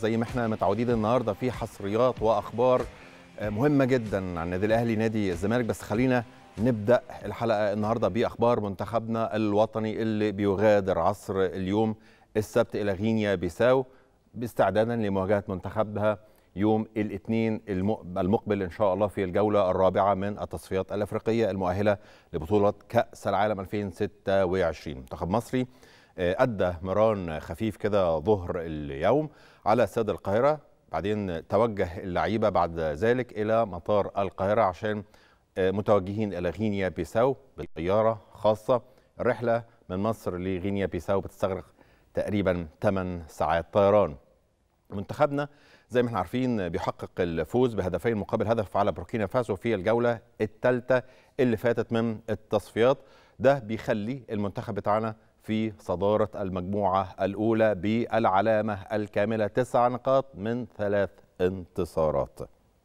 زي ما احنا متعودين النهارده في حصريات واخبار آه، مهمه جدا عن النادي الاهلي نادي الزمالك بس خلينا نبدا الحلقه النهارده باخبار منتخبنا الوطني اللي بيغادر عصر اليوم السبت الى غينيا بيساو باستعدادا لمواجهه منتخبها يوم الاثنين المقبل ان شاء الله في الجوله الرابعه من التصفيات الافريقيه المؤهله لبطوله كاس العالم 2026 منتخب مصري آه، أدى مران خفيف كده ظهر اليوم على استاد القاهرة بعدين توجه اللعيبة بعد ذلك إلى مطار القاهرة عشان آه، متوجهين إلى غينيا بيساو بالطيارة خاصة الرحلة من مصر لغينيا بيساو بتستغرق تقريبا 8 ساعات طيران منتخبنا زي ما احنا عارفين بيحقق الفوز بهدفين مقابل هدف على بوركينا فاسو في الجولة الثالثة اللي فاتت من التصفيات ده بيخلي المنتخب بتاعنا في صدارة المجموعة الأولى بالعلامة الكاملة تسع نقاط من ثلاث انتصارات